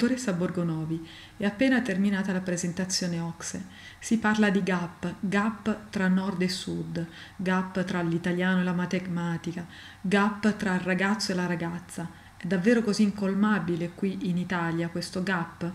dottoressa Borgonovi, è appena terminata la presentazione Oxe. Si parla di gap, gap tra nord e sud, gap tra l'italiano e la matematica, gap tra il ragazzo e la ragazza. È davvero così incolmabile qui in Italia questo gap?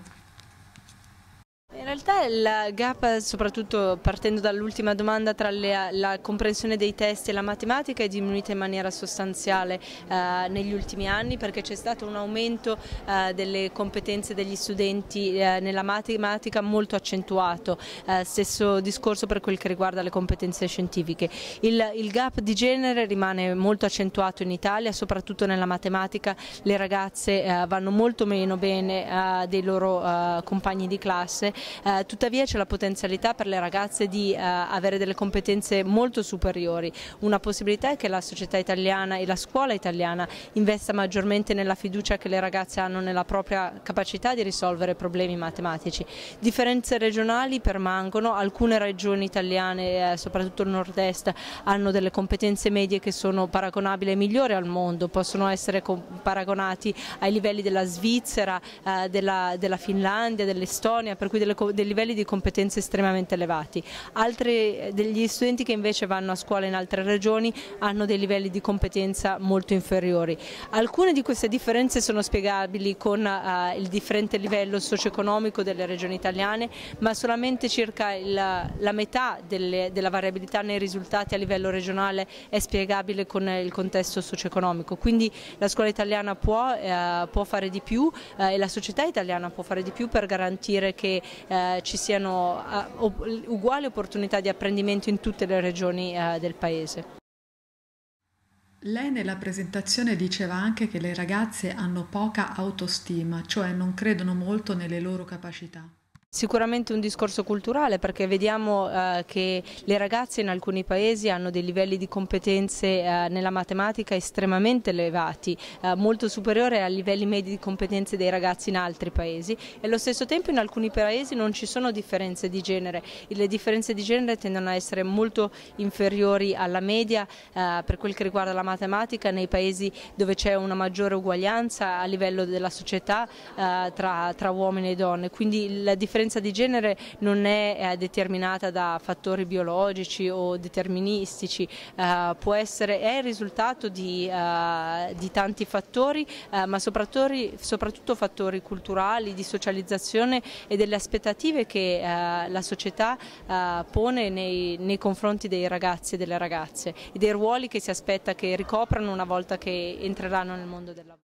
realtà il gap, soprattutto partendo dall'ultima domanda, tra le, la comprensione dei testi e la matematica è diminuita in maniera sostanziale eh, negli ultimi anni perché c'è stato un aumento eh, delle competenze degli studenti eh, nella matematica molto accentuato, eh, stesso discorso per quel che riguarda le competenze scientifiche. Il, il gap di genere rimane molto accentuato in Italia, soprattutto nella matematica le ragazze eh, vanno molto meno bene eh, dei loro compagni di classe. Eh, eh, tuttavia c'è la potenzialità per le ragazze di eh, avere delle competenze molto superiori. Una possibilità è che la società italiana e la scuola italiana investa maggiormente nella fiducia che le ragazze hanno nella propria capacità di risolvere problemi matematici. Differenze regionali permangono, alcune regioni italiane, eh, soprattutto il nord-est, hanno delle competenze medie che sono paragonabili ai migliori al mondo, possono essere paragonati ai livelli della Svizzera, eh, della, della Finlandia, dell'Estonia, per cui delle, delle dei livelli di competenze estremamente elevati, altri eh, degli studenti che invece vanno a scuola in altre regioni hanno dei livelli di competenza molto inferiori. Alcune di queste differenze sono spiegabili con eh, il differente livello socio-economico delle regioni italiane, ma solamente circa il, la metà delle, della variabilità nei risultati a livello regionale è spiegabile con il contesto socio-economico. Quindi la scuola italiana può, eh, può fare di più eh, e la società italiana può fare di più per garantire che eh, ci siano eh, uguali opportunità di apprendimento in tutte le regioni eh, del paese. Lei nella presentazione diceva anche che le ragazze hanno poca autostima, cioè non credono molto nelle loro capacità. Sicuramente un discorso culturale perché vediamo eh, che le ragazze in alcuni paesi hanno dei livelli di competenze eh, nella matematica estremamente elevati, eh, molto superiore ai livelli medi di competenze dei ragazzi in altri paesi e allo stesso tempo in alcuni paesi non ci sono differenze di genere, le differenze di genere tendono a essere molto inferiori alla media eh, per quel che riguarda la matematica nei paesi dove c'è una maggiore uguaglianza a livello della società eh, tra, tra, uomini e donne, quindi la differenza violenza di genere non è eh, determinata da fattori biologici o deterministici, eh, può essere, è il risultato di, eh, di tanti fattori, ma soprattutto, soprattutto, fattori culturali, di socializzazione e delle aspettative che la società pone nei, nei confronti dei ragazzi e delle ragazze e dei ruoli che si aspetta che ricoprano una volta che entreranno nel mondo del lavoro.